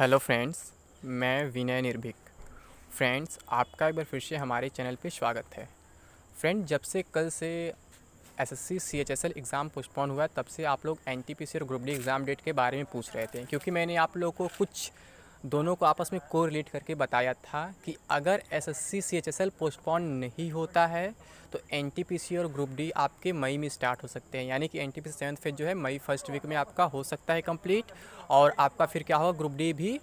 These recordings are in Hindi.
हेलो फ्रेंड्स मैं विनय निर्भिक फ्रेंड्स आपका एक बार फिर से हमारे चैनल पे स्वागत है फ्रेंड जब से कल से एसएससी सीएचएसएल एग्ज़ाम पोस्टपोन हुआ तब से आप लोग एनटीपीसी और ग्रुप डी एग्ज़ाम डेट के बारे में पूछ रहे थे क्योंकि मैंने आप लोगों को कुछ दोनों को आपस में को रिलेट करके बताया था कि अगर S S C C H S L postpone नहीं होता है तो एन टी पी सी और ग्रुप डी आपके मई में स्टार्ट हो सकते हैं यानी कि N T P C seventh phase जो है मई फर्स्ट वीक में आपका हो सकता है कंप्लीट और आपका फिर क्या होगा ग्रुप डी भी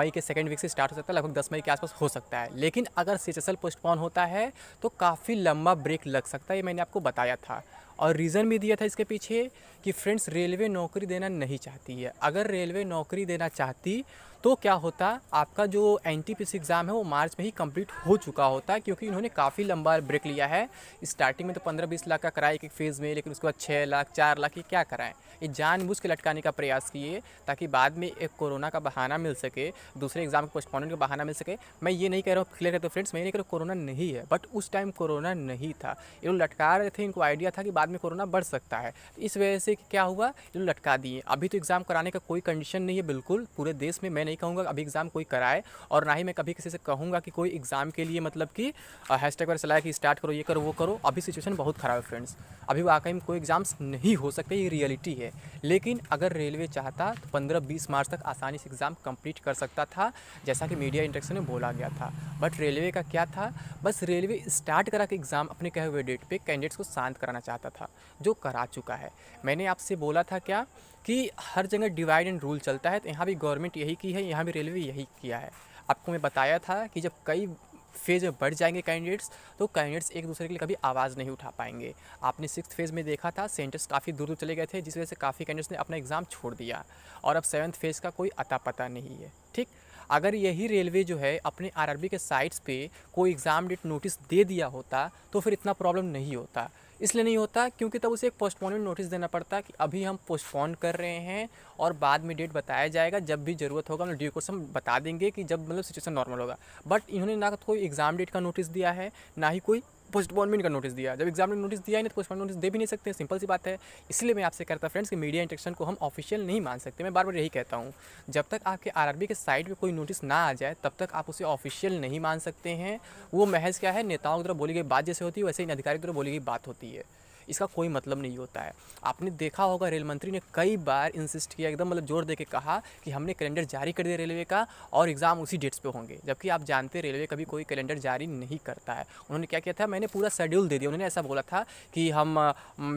मई के सेकेंड वीक से स्टार्ट हो सकता है लगभग दस मई के आसपास हो सकता है लेकिन अगर C H S L postpone होता है तो काफ़ी लंबा ब्रेक लग सकता है ये मैंने आपको बताया था और रीज़न भी दिया था इसके पीछे कि फ्रेंड्स रेलवे नौकरी देना नहीं चाहती है अगर रेलवे नौकरी देना चाहती तो क्या होता आपका जो एन टी एग्ज़ाम है वो मार्च में ही कंप्लीट हो चुका होता क्योंकि इन्होंने काफ़ी लंबा ब्रेक लिया है स्टार्टिंग में तो पंद्रह बीस लाख का कराए एक फेज़ में लेकिन उसके बाद छः लाख चार लाख ये क्या कराएँ ये जानबूझ के लटकाने का प्रयास किए ताकि बाद में एक कोरोना का बहाना मिल सके दूसरे एग्ज़ाम के पोस्टपोनमेंट का बहाना मिल सके मैं ये नहीं कह रहा हूँ क्लियर है तो फ्रेंड्स मैं ये नहीं कह रहा कोरोना नहीं है बट उस टाइम कोरोना नहीं था ये लोग लटका रहे थे इनको आइडिया था कि बाद में कोरोना बढ़ सकता है तो इस वजह से क्या हुआ ये लोग लटका दिए अभी तो एग्ज़ाम कराने का कोई कंडीशन नहीं है बिल्कुल पूरे देश में मैं नहीं कहूँगा अभी एग्ज़ाम कोई कराए और ना ही मैं कभी किसी से कहूँगा कि कोई एग्ज़ाम के लिए मतलब कि हैशटैग पर चलाया कि स्टार्ट करो ये करो वो करो अभी सिचुएशन बहुत ख़राब है फ्रेंड्स अभी वाकई में कोई एग्ज़ाम्स नहीं हो सकते ये रियलिटी है चाहिए लेकिन अगर रेलवे चाहता तो पंद्रह बीस मार्च तक आसानी से एग्ज़ाम कंप्लीट कर सकता था जैसा कि मीडिया इंटरेक्शन में बोला गया था बट रेलवे का क्या था बस रेलवे स्टार्ट करा के एग्ज़ाम अपने कहे हुए डेट पर कैंडिडेट्स को शांत कराना चाहता था जो करा चुका है मैंने आपसे बोला था क्या कि हर जगह डिवाइड एंड रूल चलता है तो यहाँ भी गवर्नमेंट यही की है यहाँ भी रेलवे यही किया है आपको मैं बताया था कि जब कई फेज में बढ़ जाएंगे कैंडिडेट्स तो कैंडिडेट्स एक दूसरे के लिए कभी आवाज़ नहीं उठा पाएंगे आपने सिक्स फेज़ में देखा था सेंटर्स काफ़ी दूर दूर चले गए थे जिस वजह से काफ़ी कैंडिडेट्स ने अपना एग्ज़ाम छोड़ दिया और अब सेवन्थ फेज़ का कोई अता पता नहीं है ठीक अगर यही रेलवे जो है अपने आरआरबी के साइट्स पे कोई एग्ज़ाम डेट नोटिस दे दिया होता तो फिर इतना प्रॉब्लम नहीं होता इसलिए नहीं होता क्योंकि तब उसे एक पोस्टपोनमेंट नोटिस देना पड़ता कि अभी हम पोस्टपोन कर रहे हैं और बाद में डेट बताया जाएगा जब भी ज़रूरत होगा मतलब ड्यू कोर्स हम बता देंगे कि जब मतलब सिचुएसन नॉर्मल होगा बट इन्होंने ना कोई एग्ज़ाम डेट का नोटिस दिया है ना ही कोई पोस्ट पोस्टपोनमेंट का नोटिस दिया जब एग्जाम ने नोटिस दिया है नहीं तो पोस्टपोन नोटिस दे भी नहीं सकते सिंपल सी बात है इसलिए मैं आपसे कहता फ्रेंड्स कि मीडिया इंटरेक्शन को हम ऑफिशियल नहीं मान सकते मैं बार बार यही कहता हूँ जब तक आपके आरआरबी के साइड पे कोई नोटिस ना आ जाए तब तक आप उसे ऑफिशियल नहीं मान सकते हैं वो महज क्या है नेताओं की तरफ बोली गई बात जैसे होती है वैसे इन अधिकारी की तरफ बोली गई बात होती है इसका कोई मतलब नहीं होता है आपने देखा होगा रेल मंत्री ने कई बार इंसिस्ट किया एकदम मतलब जोर दे के कहा कि हमने कैलेंडर जारी कर दिया रेलवे का और एग्ज़ाम उसी डेट्स पर होंगे जबकि आप जानते रेलवे कभी कोई कैलेंडर जारी नहीं करता है उन्होंने क्या किया था मैंने पूरा शेड्यूल दे दिया उन्होंने ऐसा बोला था कि हम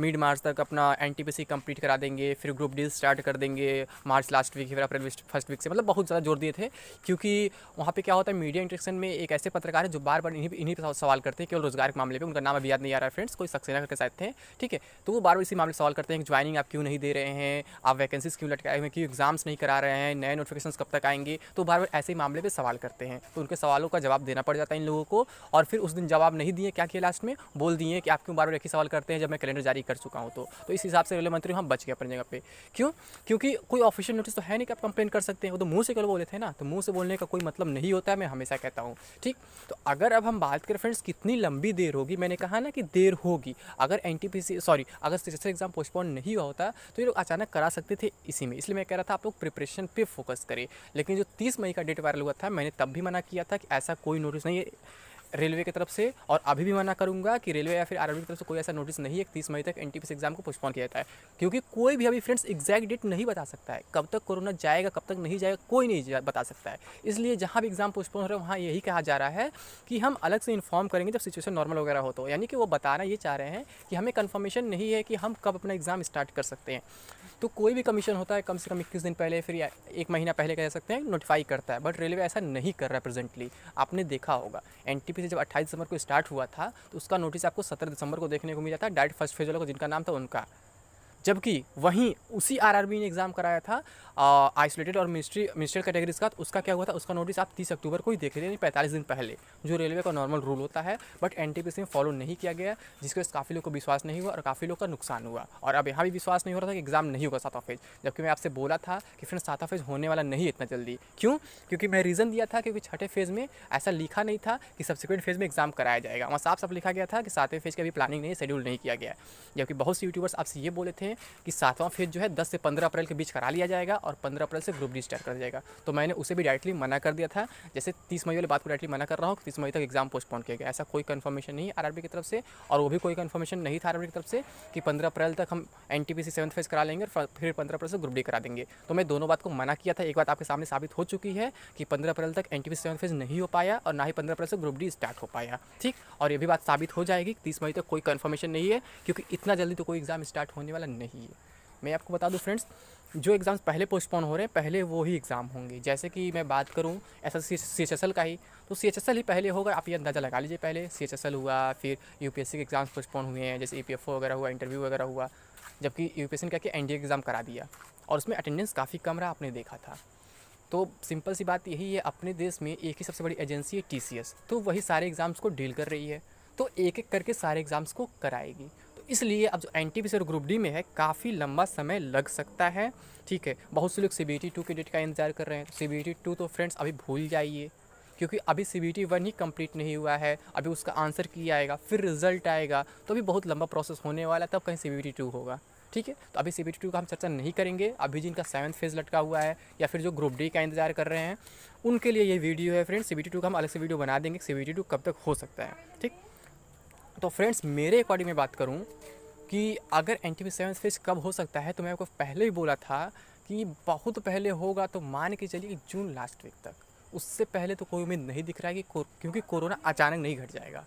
मिड मार्च तक अपना एन टी करा देंगे फिर ग्रुप डील स्टार्ट कर देंगे मार्च लास्ट वीक फिर अप्रैल फर्स्ट वीक से मतलब बहुत ज़्यादा जोर दिए थे क्योंकि वहाँ पे क्या होता है मीडिया इंटरेक्शन में एक ऐसे पत्रकार है जो बार बार इन्हीं इन्हीं पर सवाल करते हैं केवल रोजगार के मामले पे उनका नाम अभी याद नहीं आ रहा है फ्रेंड्स कोई सक्सेना करके शायद थे ठीक है तो वो बार बार इसी मामले सॉल्व करते हैं ज्वाइनिंग आप क्यों नहीं दे रहे हैं आप वैकेंसीज क्यों लटकाए हुए क्यों एग्जाम्स नहीं करा रहे हैं नए नोटिफिकेशन कब तक आएंगे तो बार बार ऐसे मामले पर सवाल करते हैं तो उनके सवालों का जवाब देना पड़ जाता है इन लोगों को और फिर उस दिन जवाब नहीं दिए क्या किया लास्ट में बोल दिए कि आप क्यों बार बार एक ही सवाल करते हैं जब मैं कैलेंडर जारी कर चुका हूँ तो।, तो इस हिसाब से रेलवे मंत्री हम बच गए अपनी जगह पर क्यों क्योंकि कोई ऑफिशियल नोटिस तो है नहीं कि आप कंप्लेन कर सकते हैं वो तो मुंह से कल बोले थे ना तो मुंह से बोलने का कोई मतलब नहीं होता है मैं हमेशा कहता हूँ ठीक तो अगर अब हम बात करें फ्रेंड्स कितनी लंबी देर होगी मैंने कहा ना कि देर होगी अगर एन पीसी सॉरी अगर सिलेक्शन एग्ज़ाम पोस्टपोन नहीं हुआ होता तो ये लोग अचानक करा सकते थे इसी में इसलिए मैं कह रहा था आप लोग प्रिपरेशन पे फोकस करें लेकिन जो तीस मई का डेट वायरल हुआ था मैंने तब भी मना किया था कि ऐसा कोई नोटिस नहीं है रेलवे की तरफ से और अभी भी मना करूँगा कि रेलवे या फिर आर की तरफ से कोई ऐसा नोटिस नहीं है कि तीस मई तक एन एग्जाम को पोस्टपोन किया जाता है क्योंकि कोई भी अभी फ्रेंड्स एग्जैक्ट डेट नहीं बता सकता है कब तक कोरोना जाएगा कब तक नहीं जाएगा कोई नहीं बता सकता है इसलिए जहाँ भी एग्ज़ाम पोस्टपोन हो रहा है वहाँ यही कहा जा रहा है कि हम अलग से इन्फॉर्म करेंगे जब सिचुएशन नॉर्मल वगैरह हो तो यानी कि वो बताना ये चाह रहे हैं कि हमें कन्फर्मेशन नहीं है कि हम कब अपना एग्ज़ाम स्टार्ट कर सकते हैं तो कोई भी कमीशन होता है कम से कम इक्कीस दिन पहले फिर एक महीना पहले कह सकते हैं नोटिफाई करता है बट रेलवे ऐसा नहीं कर रहा है प्रेजेंटली आपने देखा होगा एन टी नोटिस जब अट्ठाईस दिसंबर को स्टार्ट हुआ था तो उसका नोटिस आपको सत्रह दिसंबर को देखने को मिला था डायरेक्ट फर्स्ट फेज वालों को जिनका नाम था उनका जबकि वहीं उसी आर ने एग्ज़ाम कराया था आइसोलेटेड और मिनिस्ट्री मिनिस्ट्रियल कैटेगरीज का उसका क्या हुआ था उसका नोटिस आप तीस अक्टूबर को ही देख रहे हैं पैंतालीस दिन पहले जो रेलवे का नॉर्मल रूल होता है बट एन टी में फॉलो नहीं किया गया जिसके वजह काफ़ी लोग को विश्वास नहीं हुआ और काफ़ी लोग का नुकसान हुआ और अब यहाँ भी विश्वास नहीं हो रहा था कि एग्ज़ाम नहीं होगा सात ऑफेज़ जबकि मैं आपसे बोला था कि फ्रेंड सात ऑफेज होने वाला नहीं इतना जल्दी क्यों क्योंकि मैं रीज़न दिया था क्योंकि छठे फेज़ में ऐसा लिखा नहीं था कि सब्सिक्वेंट फेज़ में एग्ज़ाम कराया जाएगा वहाँ साफ साफ लिखा गया था कि सातवें फेज़ का अभी प्लानिंग नहीं शेड्यूल नहीं किया गया जबकि बहुत से यूट्यूबर्स आपसे ये बोले थे हैं कि सातवां फेज जो है दस से पंद्रह अप्रैल के बीच करा लिया जाएगा और पंद्रह अप्रैल से ग्रुप डी स्टार्ट कर जाएगा तो मैंने उसे भी डायरेक्टली मना कर दिया था जैसे तीस मई वाली बात को डायरेक्टली मना कर रहा हूँ तीस मई तक एग्जाम पोस्टपोन किया गया ऐसा कोई कन्फर्मेशन नहीं आर की तरफ से और वो भी कोई कन्फर्मेशन नहीं था आर की तरफ से कि पंद्रह अप्रैल तक हम एन टी पी फेज करा लेंगे और फिर पंद्रह अप्रैल से ग्रुप डी करा देंगे तो मैं दोनों बात को मना किया था एक बात आपके सामने साबित हो चुकी है कि पंद्रह अप्रैल तक एन टी फेज नहीं हो पाया और ना ही पंद्रह अप्रैल से ग्रुप डी स्टार्ट हो पाया ठीक और ये भी बात साबित हो जाएगी तीस मई तक कोई कन्फर्मेशन नहीं है क्योंकि इतना जल्दी तो कोई एग्ज़ाम स्टार्ट होने वाला नहीं है मैं आपको बता दूं फ्रेंड्स जो एग्ज़ाम्स पहले पोस्टपोन हो रहे हैं पहले वो ही एग्ज़ाम होंगे जैसे कि मैं बात करूँ S S C H S L का ही तो सी एच एस एल ही पहले होगा आप ये अंदाज़ा लगा लीजिए पहले सी एच एस एल हुआ फिर यू पी एस सी के एग्ज़ाम्स पोस्टपोन हुए हैं जैसे ई पी एफ ओ वगैरह हुआ इंटरव्यू वगैरह हुआ जबकि यू पी एस सी ने क्या एन डी एग्ज़ाम करा दिया और उसमें अटेंडेंस काफ़ी कम रहा आपने देखा था तो सिंपल सी बात यही है अपने देश में एक ही सबसे बड़ी एजेंसी है टी सी एस तो वही सारे एग्ज़ाम्स को डील कर रही है तो एक एक करके सारे एग्ज़ाम्स को कराएगी इसलिए अब जो एन टी और ग्रुप डी में है काफ़ी लंबा समय लग सकता है ठीक है बहुत से लोग सी बी टी टू के डेट का इंतजार कर रहे हैं सी बी टी टू तो फ्रेंड्स अभी भूल जाइए क्योंकि अभी सी बी टी वन ही कंप्लीट नहीं हुआ है अभी उसका आंसर की आएगा फिर रिजल्ट आएगा तो अभी बहुत लंबा प्रोसेस होने वाला है तब कहीं सी बी टी टू होगा ठीक है तो अभी सी बी टी टू का हम चर्चा नहीं करेंगे अभी जिनका सेवन्थ फेज लटका हुआ है या फिर जो ग्रुप डी का इंतजार कर रहे हैं उनके लिए ये वीडियो है friend C B T two का हम अलग से वीडियो बना देंगे सी बी टी टू कब तक हो सकता है ठीक तो फ्रेंड्स मेरे अकॉर्डिंग में बात करूँ कि अगर एन टी फेज कब हो सकता है तो मैं आपको पहले ही बोला था कि बहुत पहले होगा तो मान के चलिए जून लास्ट वीक तक उससे पहले तो कोई उम्मीद नहीं दिख रहा है कि क्योंकि कोरोना अचानक नहीं घट जाएगा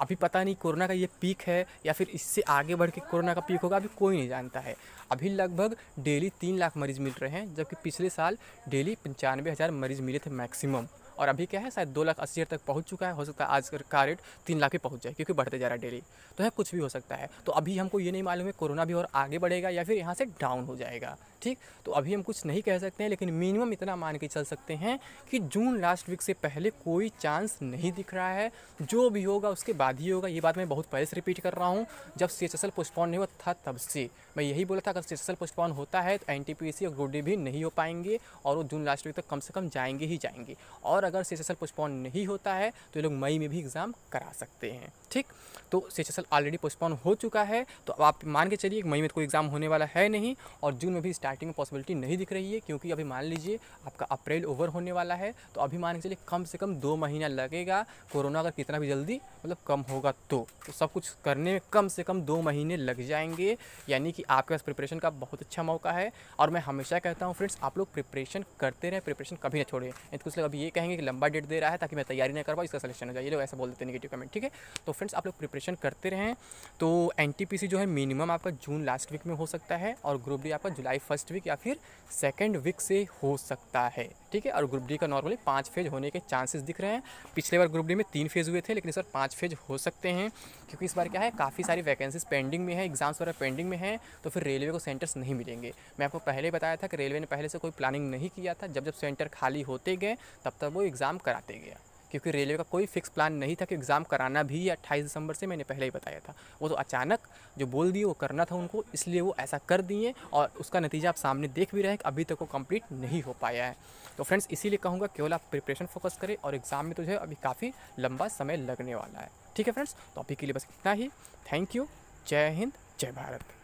अभी पता नहीं कोरोना का ये पीक है या फिर इससे आगे बढ़ के कोरोना का पीक होगा अभी कोई नहीं जानता है अभी लगभग डेली तीन लाख मरीज़ मिल रहे हैं जबकि पिछले साल डेली पंचानवे हज़ार मरीज़ मिले थे मैक्सिमम और अभी क्या है शायद दो लाख अस्सी हज़ार तक पहुँच चुका है हो सकता है आज का रेट तीन लाख ही पहुँच जाए क्योंकि बढ़ते जा रहा है डेली तो है कुछ भी हो सकता है तो अभी हमको ये नहीं मालूम है कोरोना भी और आगे बढ़ेगा या फिर यहाँ से डाउन हो जाएगा ठीक तो अभी हम कुछ नहीं कह सकते हैं लेकिन मिनिमम इतना मान के चल सकते हैं कि जून लास्ट वीक से पहले कोई चांस नहीं दिख रहा है जो भी होगा उसके बाद ही होगा ये बात मैं बहुत पहले से रिपीट कर रहा हूँ जब C H S L postpone नहीं हुआ था तब से मैं यही बोला था अगर सी एच पोस्टपोन होता है तो एन टी पी सी और गोडी भी नहीं हो पाएंगे और वो जून लास्ट वीक तक कम से कम जाएंगे ही जाएंगे और अगर सी एच एल पोस्टपोन नहीं होता है तो ये लोग मई में भी एग्ज़ाम करा सकते हैं ठीक तो C H S L already postpone हो चुका है तो आप मान के चलिए मई में तो कोई एग्ज़ाम होने वाला है नहीं और जून में भी स्टार्ट स्टार्टिंग में पॉसिबिलिटी नहीं दिख रही है क्योंकि अभी मान लीजिए आपका अप्रैल ओवर होने वाला है तो अभी मान के चलिए कम से कम दो महीना लगेगा कोरोना अगर कितना भी जल्दी मतलब कम होगा तो, तो सब कुछ करने में कम से कम दो महीने लग जाएंगे यानी कि आपके पास प्रिपरेशन का बहुत अच्छा मौका है और मैं हमेशा कहता हूँ फ्रेंड्स आप लोग प्रिपरेशन करते रहें प्रिपरेशन कभी ना यानी कुछ लोग अभी ये कहेंगे कि लंबा डेट दे रहा है ताकि मैं तैयारी ना कर पाऊँ इसका सलेक्शन हो जाए ये लोग ऐसा बोल देते हैं नेगेटिव कमेंट ठीक है तो फ्रेंड्स आप लोग प्रिपरेशन करते रहें तो एन जो है मिनिमम आपका जून लास्ट वीक में हो सकता है और ग्रुप डी आपका जुलाई फर्स्ट फर्स्ट वीक या फिर सेकेंड वीक से हो सकता है ठीक है और ग्रुप डी का नॉर्मली पाँच फेज होने के चांसेस दिख रहे हैं पिछले बार ग्रुप डी में तीन फेज हुए थे लेकिन इस बार पाँच फेज हो सकते हैं क्योंकि इस बार क्या है काफ़ी सारी वैकेंसीज पेंडिंग में है एग्जाम्स वगैरह पेंडिंग में है तो फिर रेलवे को सेंटर्स नहीं मिलेंगे मैं आपको पहले बताया था कि रेलवे ने पहले से कोई प्लानिंग नहीं किया था जब जब सेंटर खाली होते गए तब तब वो एग्ज़ाम कराते गया क्योंकि रेलवे का कोई फिक्स प्लान नहीं था कि एग्ज़ाम कराना भी या अट्ठाईस दिसंबर से मैंने पहले ही बताया था वो तो अचानक जो बोल दिए वो करना था उनको इसलिए वो ऐसा कर दिए और उसका नतीजा आप सामने देख भी रहे हैं कि अभी तक वो कम्प्लीट नहीं हो पाया है तो फ्रेंड्स इसीलिए कहूँगा केवल आप प्रिपरेशन फोकस करें और एग्ज़ाम में तो जो है अभी काफ़ी लंबा समय लगने वाला है ठीक है फ्रेंड्स तो अभी के लिए बस इतना ही थैंक यू जय हिंद जय भारत